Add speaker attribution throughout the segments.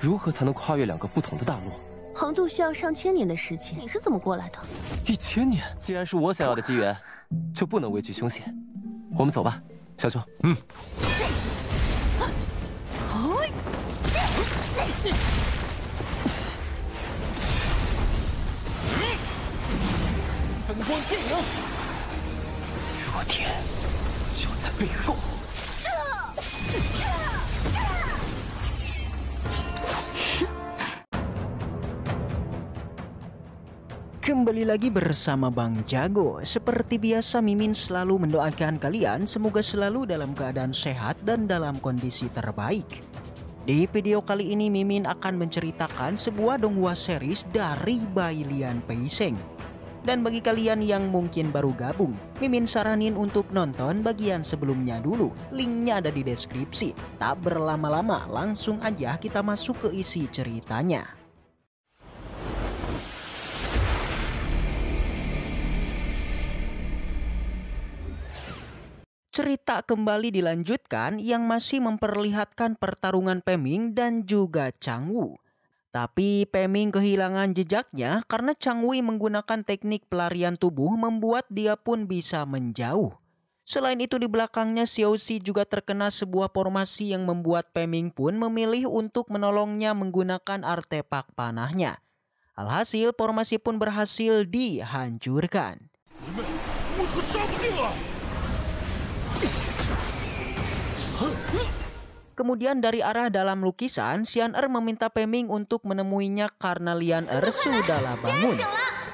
Speaker 1: 如何才能跨越两个不同的大陆？横渡需要上千年的时间，你是怎么过来的？一千年？既然是我想要的机缘，就不能畏惧凶险。我们走吧，小兄。嗯。分光剑影，弱点就在背后。这 Kembali lagi bersama Bang Jago. Seperti biasa Mimin selalu mendoakan kalian semoga selalu dalam keadaan sehat dan dalam kondisi terbaik. Di video kali ini Mimin akan menceritakan sebuah donghua series dari Bailian Peiseng. Dan bagi kalian yang mungkin baru gabung, Mimin saranin untuk nonton bagian sebelumnya dulu. Linknya ada di deskripsi. Tak berlama-lama, langsung aja kita masuk ke isi ceritanya. cerita kembali dilanjutkan yang masih memperlihatkan pertarungan Peming dan juga Chang Wu. Tapi Peming kehilangan jejaknya karena Chang Wu menggunakan teknik pelarian tubuh membuat dia pun bisa menjauh. Selain itu di belakangnya Xiao Xi juga terkena sebuah formasi yang membuat Peming pun memilih untuk menolongnya menggunakan artefak panahnya. Alhasil formasi pun berhasil dihancurkan. Kemudian dari arah dalam lukisan, Xian Er meminta Peming untuk menemuinya karena Lian Er sudahlah bangun.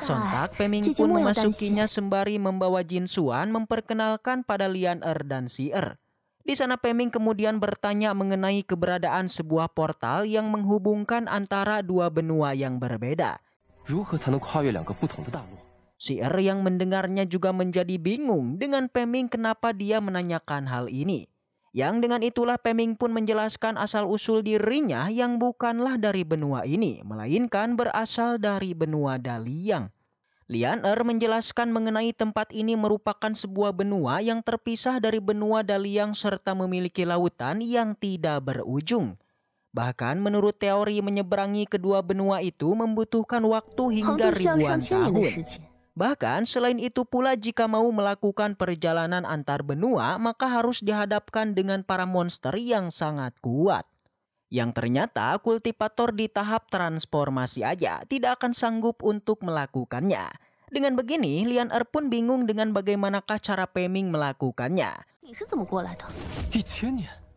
Speaker 1: Sontak, Peming pun memasukinya sembari membawa Jin Suan memperkenalkan pada Lian Er dan Si Er. Di sana Peming kemudian bertanya mengenai keberadaan sebuah portal yang menghubungkan antara dua benua yang berbeda. Si R yang mendengarnya juga menjadi bingung dengan Peming kenapa dia menanyakan hal ini. Yang dengan itulah Peming pun menjelaskan asal-usul dirinya yang bukanlah dari benua ini, melainkan berasal dari benua Daliang. Lian Er menjelaskan mengenai tempat ini merupakan sebuah benua yang terpisah dari benua Daliang serta memiliki lautan yang tidak berujung. Bahkan menurut teori menyeberangi kedua benua itu membutuhkan waktu hingga ribuan tahun. Bahkan selain itu pula jika mau melakukan perjalanan antar benua maka harus dihadapkan dengan para monster yang sangat kuat. Yang ternyata kultivator di tahap transformasi aja tidak akan sanggup untuk melakukannya. Dengan begini, Lian Er pun bingung dengan bagaimanakah cara Peming melakukannya.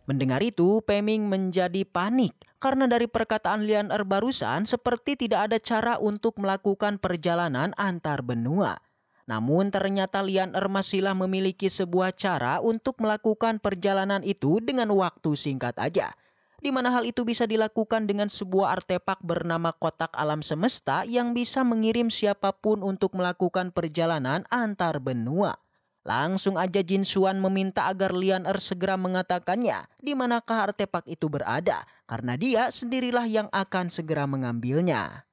Speaker 1: Mendengar itu, Peming menjadi panik karena dari perkataan Lian Er barusan seperti tidak ada cara untuk melakukan perjalanan antar benua. Namun ternyata Lian Er masihlah memiliki sebuah cara untuk melakukan perjalanan itu dengan waktu singkat aja. Di mana hal itu bisa dilakukan dengan sebuah artefak bernama kotak alam semesta yang bisa mengirim siapapun untuk melakukan perjalanan antar benua. Langsung aja Jin Suan meminta agar Lian Er segera mengatakannya di manakah artefak itu berada karena dia sendirilah yang akan segera mengambilnya.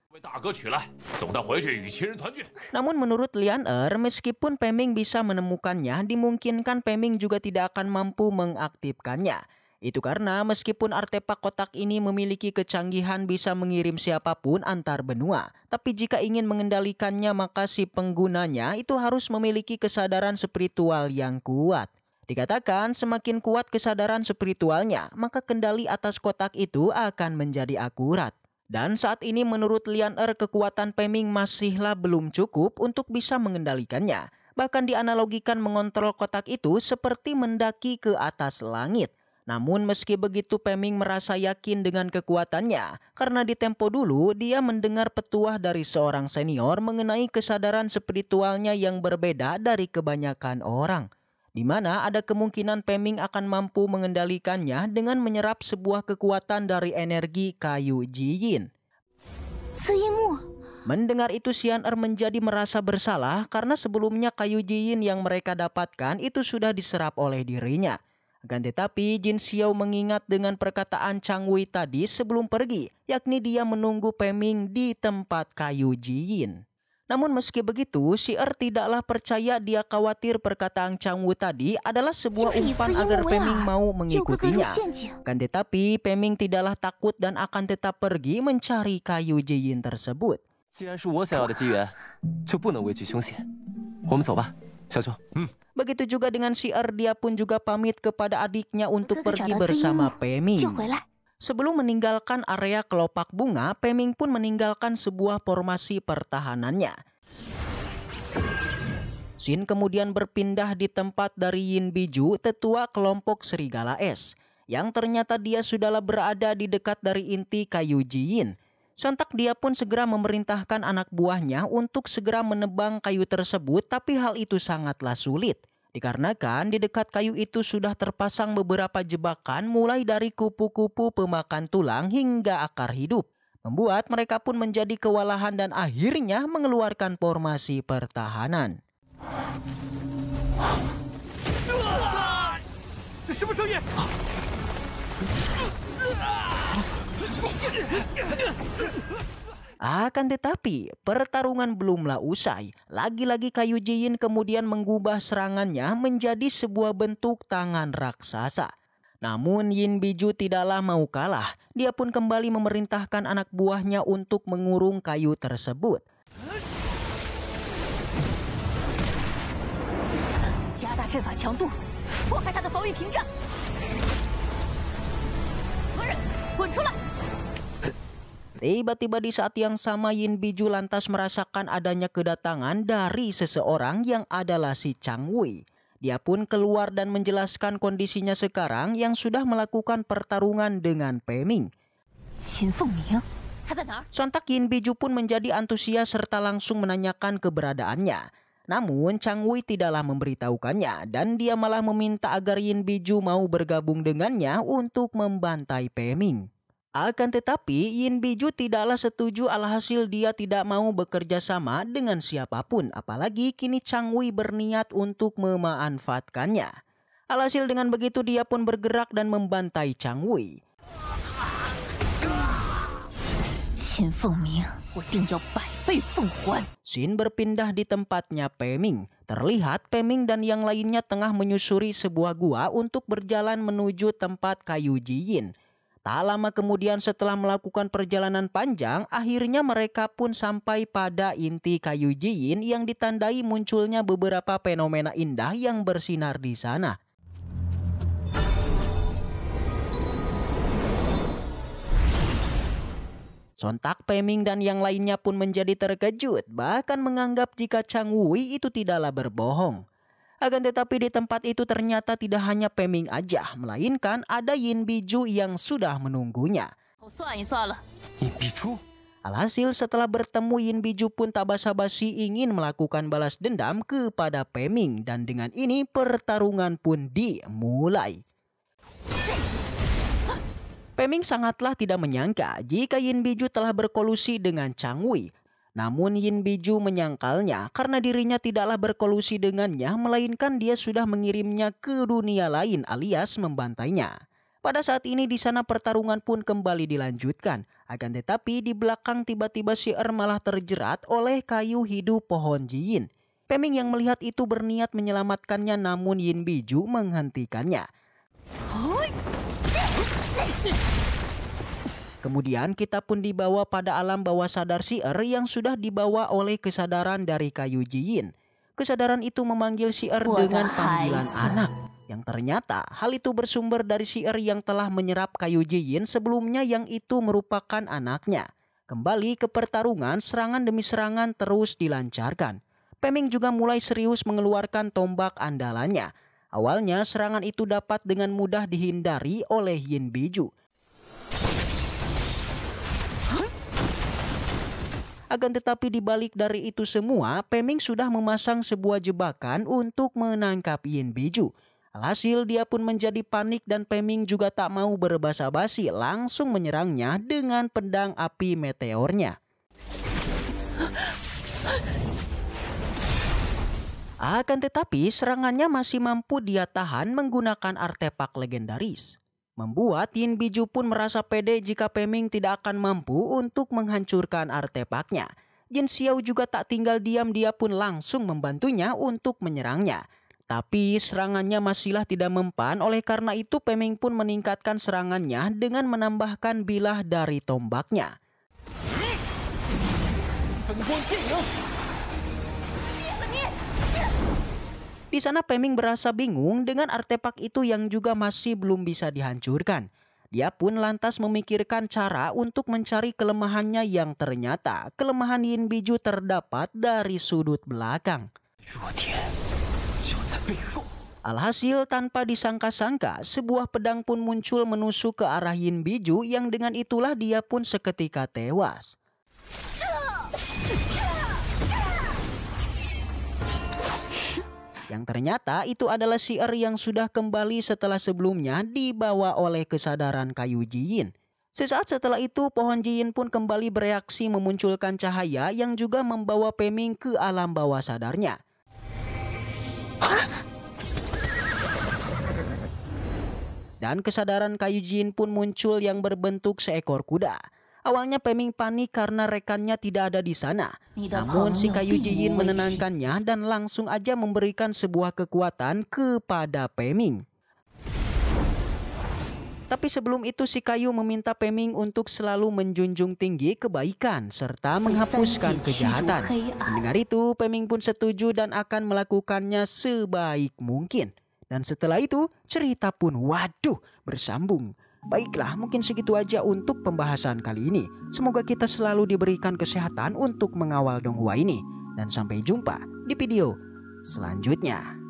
Speaker 1: Namun menurut Lian Er, meskipun Peming bisa menemukannya, dimungkinkan Peming juga tidak akan mampu mengaktifkannya. Itu karena meskipun artefak kotak ini memiliki kecanggihan bisa mengirim siapapun antar benua, tapi jika ingin mengendalikannya maka si penggunanya itu harus memiliki kesadaran spiritual yang kuat. Dikatakan semakin kuat kesadaran spiritualnya, maka kendali atas kotak itu akan menjadi akurat. Dan saat ini menurut Lian Er kekuatan Peming masihlah belum cukup untuk bisa mengendalikannya. Bahkan dianalogikan mengontrol kotak itu seperti mendaki ke atas langit. Namun meski begitu Peming merasa yakin dengan kekuatannya karena di tempo dulu dia mendengar petuah dari seorang senior mengenai kesadaran spiritualnya yang berbeda dari kebanyakan orang. Di mana ada kemungkinan Peming akan mampu mengendalikannya dengan menyerap sebuah kekuatan dari energi kayu Jiyin. Seimu. Mendengar itu Sian Er menjadi merasa bersalah karena sebelumnya kayu Jiyin yang mereka dapatkan itu sudah diserap oleh dirinya. Akan tetapi, Jin Xiao mengingat dengan perkataan Chang Wei tadi sebelum pergi, yakni dia menunggu Peming di tempat kayu Jin. Namun meski begitu, Si Er tidaklah percaya dia khawatir perkataan Chang Wu tadi adalah sebuah umpan agar Peming ah? mau mengikutinya. Kan tetapi, Peming tidaklah takut dan akan tetap pergi mencari kayu Jiyin tersebut. 既然是我想要的机缘，就不能畏惧凶险。我们走吧。Sasu. Hmm. Begitu juga dengan si Er dia pun juga pamit kepada adiknya untuk pergi bersama Peming. Sebelum meninggalkan area kelopak bunga, Peming pun meninggalkan sebuah formasi pertahanannya. Sin kemudian berpindah di tempat dari Yin Biju, tetua kelompok serigala S, Yang ternyata dia sudahlah berada di dekat dari inti kayu Jin. Sontak dia pun segera memerintahkan anak buahnya untuk segera menebang kayu tersebut tapi hal itu sangatlah sulit. Dikarenakan di dekat kayu itu sudah terpasang beberapa jebakan mulai dari kupu-kupu pemakan tulang hingga akar hidup. Membuat mereka pun menjadi kewalahan dan akhirnya mengeluarkan formasi pertahanan. Sebetulnya... Akan tetapi, pertarungan belumlah usai. Lagi-lagi kayu Jin kemudian mengubah serangannya menjadi sebuah bentuk tangan raksasa. Namun Yin Biju tidaklah mau kalah. Dia pun kembali memerintahkan anak buahnya untuk mengurung kayu tersebut. Tiba-tiba di saat yang sama Yin Biju lantas merasakan adanya kedatangan dari seseorang yang adalah si Chang Wei. Dia pun keluar dan menjelaskan kondisinya sekarang yang sudah melakukan pertarungan dengan Peming. Ming. Sontak Yin Biju pun menjadi antusias serta langsung menanyakan keberadaannya. Namun Chang Wei tidaklah memberitahukannya dan dia malah meminta agar Yin Biju mau bergabung dengannya untuk membantai Peming. Akan tetapi, Yin Biju tidaklah setuju alhasil dia tidak mau bekerja sama dengan siapapun, apalagi kini Chang Wei berniat untuk memanfaatkannya. Alhasil dengan begitu dia pun bergerak dan membantai Chang Wei. Qin Fengming, Xin berpindah di tempatnya Peming. Terlihat Peming dan yang lainnya tengah menyusuri sebuah gua untuk berjalan menuju tempat kayu Jiyin. Tak lama kemudian setelah melakukan perjalanan panjang, akhirnya mereka pun sampai pada inti kayu jin yang ditandai munculnya beberapa fenomena indah yang bersinar di sana. Sontak Peming dan yang lainnya pun menjadi terkejut, bahkan menganggap jika Chang Wei itu tidaklah berbohong. Akan tetapi di tempat itu ternyata tidak hanya Peming aja, melainkan ada Yin Biju yang sudah menunggunya. Yin Biju? Alhasil setelah bertemu Yin Biju pun tak basa-basi ingin melakukan balas dendam kepada Peming dan dengan ini pertarungan pun dimulai. Peming sangatlah tidak menyangka jika Yin Biju telah berkolusi dengan Chang Wei. Namun Yin Biju menyangkalnya karena dirinya tidaklah berkolusi dengannya melainkan dia sudah mengirimnya ke dunia lain alias membantainya. Pada saat ini di sana pertarungan pun kembali dilanjutkan. Akan tetapi di belakang tiba-tiba si Er malah terjerat oleh kayu hidup pohon Jin. Peming yang melihat itu berniat menyelamatkannya namun Yin Biju menghentikannya. Kemudian kita pun dibawa pada alam bawah sadar sier yang sudah dibawa oleh kesadaran dari kayu jin. Kesadaran itu memanggil sier dengan panggilan anak. Yang ternyata hal itu bersumber dari sier yang telah menyerap kayu jin sebelumnya yang itu merupakan anaknya. Kembali ke pertarungan, serangan demi serangan terus dilancarkan. Peming juga mulai serius mengeluarkan tombak andalannya. Awalnya serangan itu dapat dengan mudah dihindari oleh Yin Biju. Akan tetapi dibalik dari itu semua, Peming sudah memasang sebuah jebakan untuk menangkap Yin Biju. Alhasil dia pun menjadi panik dan Peming juga tak mau berbasa-basi langsung menyerangnya dengan pedang api meteornya. Akan tetapi serangannya masih mampu dia tahan menggunakan artefak legendaris. Membuat Yin Biju pun merasa pede jika Peming tidak akan mampu untuk menghancurkan artefaknya. Jin Xiao juga tak tinggal diam dia pun langsung membantunya untuk menyerangnya. Tapi serangannya masihlah tidak mempan oleh karena itu Peming pun meningkatkan serangannya dengan menambahkan bilah dari tombaknya. Di sana Peming berasa bingung dengan artefak itu yang juga masih belum bisa dihancurkan. Dia pun lantas memikirkan cara untuk mencari kelemahannya yang ternyata kelemahan Yin Biju terdapat dari sudut belakang. Alhasil tanpa disangka-sangka, sebuah pedang pun muncul menusuk ke arah Yin Biju yang dengan itulah dia pun seketika tewas. yang ternyata itu adalah siar yang sudah kembali setelah sebelumnya dibawa oleh kesadaran kayu Jiyin. Sesaat setelah itu, pohon Jiyin pun kembali bereaksi memunculkan cahaya yang juga membawa Peming ke alam bawah sadarnya. Dan kesadaran kayu Jiyin pun muncul yang berbentuk seekor kuda. Awalnya Peming panik karena rekannya tidak ada di sana. Namun si Kayu Jiyin menenangkannya dan langsung aja memberikan sebuah kekuatan kepada Peming. Tapi sebelum itu si Kayu meminta Peming untuk selalu menjunjung tinggi kebaikan serta menghapuskan kejahatan. Mendengar itu Peming pun setuju dan akan melakukannya sebaik mungkin. Dan setelah itu cerita pun waduh bersambung. Baiklah, mungkin segitu aja untuk pembahasan kali ini. Semoga kita selalu diberikan kesehatan untuk mengawal Donghua ini. Dan sampai jumpa di video selanjutnya.